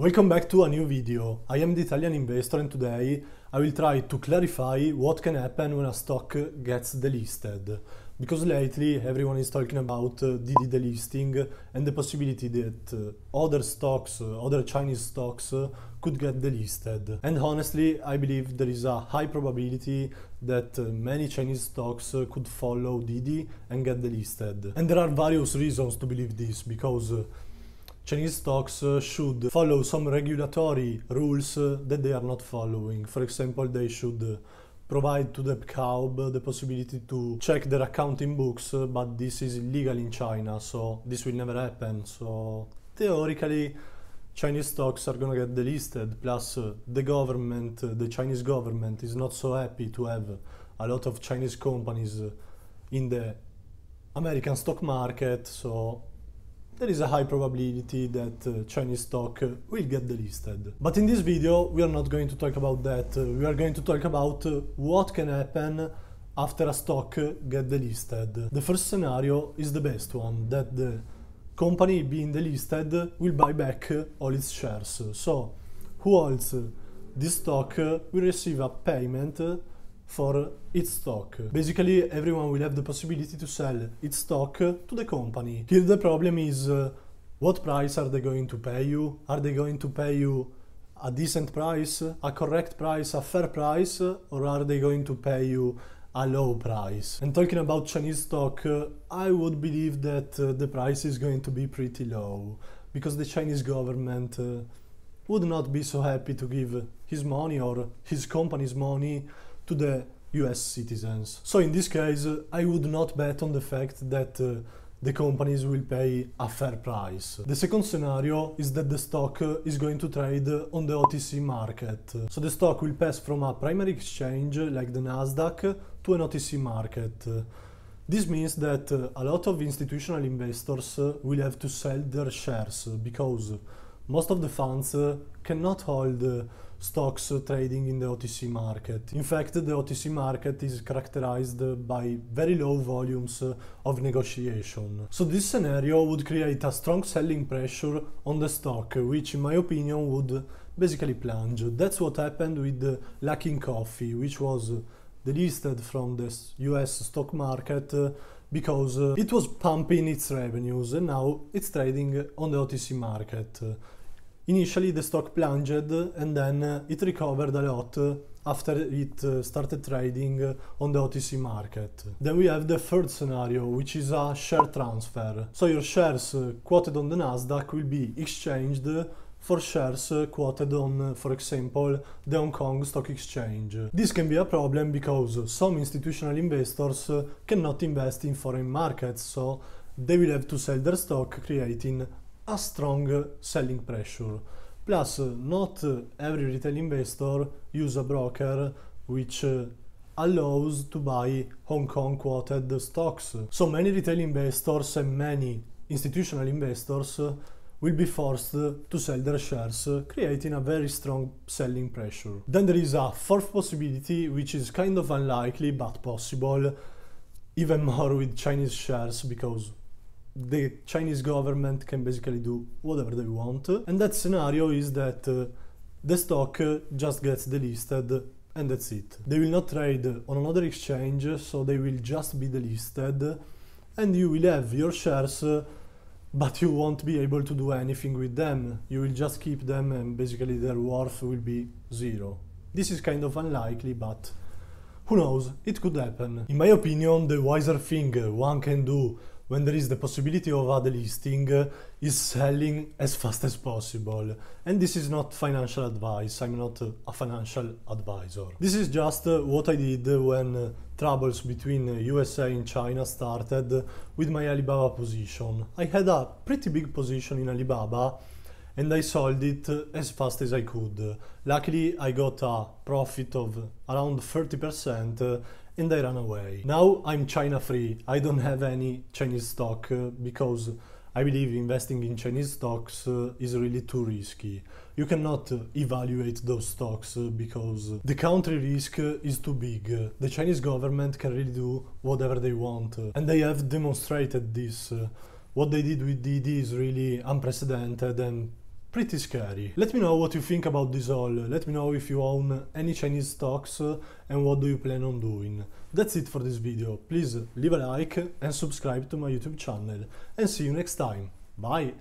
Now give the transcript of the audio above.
Welcome back to a new video. I am the Italian investor and today I will try to clarify what can happen when a stock gets delisted. Because lately everyone is talking about uh, DD delisting and the possibility that uh, other stocks, uh, other Chinese stocks uh, could get delisted. And honestly, I believe there is a high probability that many Chinese stocks could follow DD and get delisted. And there are various reasons to believe this because Chinese stocks should follow some regulatory rules that they are not following. For example, they should provide to the PCAOB the possibility to check their accounting books, but this is illegal in China, so this will never happen. So theoretically, Chinese stocks are going to get delisted. Plus, uh, the government, uh, the Chinese government, is not so happy to have a lot of Chinese companies uh, in the American stock market. So there is a high probability that uh, Chinese stock uh, will get delisted. But in this video we are not going to talk about that, uh, we are going to talk about uh, what can happen after a stock uh, get delisted. The first scenario is the best one, that the company being delisted will buy back uh, all its shares. So who holds this stock will receive a payment for its stock. Basically, everyone will have the possibility to sell its stock to the company. Here the problem is uh, what price are they going to pay you? Are they going to pay you a decent price, a correct price, a fair price, or are they going to pay you a low price? And talking about Chinese stock, uh, I would believe that uh, the price is going to be pretty low because the Chinese government uh, would not be so happy to give his money or his company's money to the US citizens. So in this case, uh, I would not bet on the fact that uh, the companies will pay a fair price. The second scenario is that the stock uh, is going to trade on the OTC market. So the stock will pass from a primary exchange like the Nasdaq to an OTC market. This means that uh, a lot of institutional investors uh, will have to sell their shares because most of the funds uh, cannot hold stocks uh, trading in the OTC market. In fact, the OTC market is characterized uh, by very low volumes of negotiation. So this scenario would create a strong selling pressure on the stock, which in my opinion would basically plunge. That's what happened with Luckin Coffee, which was delisted from the US stock market because it was pumping its revenues and now it's trading on the OTC market initially the stock plunged and then it recovered a lot after it uh, started trading on the OTC market. Then we have the third scenario, which is a share transfer. So your shares uh, quoted on the Nasdaq will be exchanged for shares uh, quoted on, for example, the Hong Kong Stock Exchange. This can be a problem because some institutional investors cannot invest in foreign markets, so they will have to sell their stock, creating a strong selling pressure. Plus, not every retail investor use a broker which uh, allows to buy Hong Kong quoted stocks. So many retail investors and many institutional investors will be forced to sell their shares, creating a very strong selling pressure. Then there is a fourth possibility, which is kind of unlikely but possible, even more with Chinese shares because the Chinese government can basically do whatever they want. And that scenario is that uh, the stock uh, just gets delisted and that's it. They will not trade on another exchange, so they will just be delisted and you will have your shares, uh, but you won't be able to do anything with them. You will just keep them and basically their worth will be zero. This is kind of unlikely, but who knows, it could happen. In my opinion, the wiser thing uh, one can do when there is the possibility of other listing uh, is selling as fast as possible. And this is not financial advice, I'm not uh, a financial advisor. This is just uh, what I did when uh, troubles between USA uh, and China started with my Alibaba position. I had a pretty big position in Alibaba and I sold it uh, as fast as I could. Luckily, I got a profit of around 30% and I ran away. Now I'm China free. I don't have any Chinese stock uh, because I believe investing in Chinese stocks uh, is really too risky. You cannot uh, evaluate those stocks because the country risk is too big. The Chinese government can really do whatever they want, and they have demonstrated this. What they did with DD is really unprecedented and pretty scary. Let me know what you think about this all. Let me know if you own any Chinese stocks and what do you plan on doing. That's it for this video. Please leave a like and subscribe to my YouTube channel. And see you next time. Bye!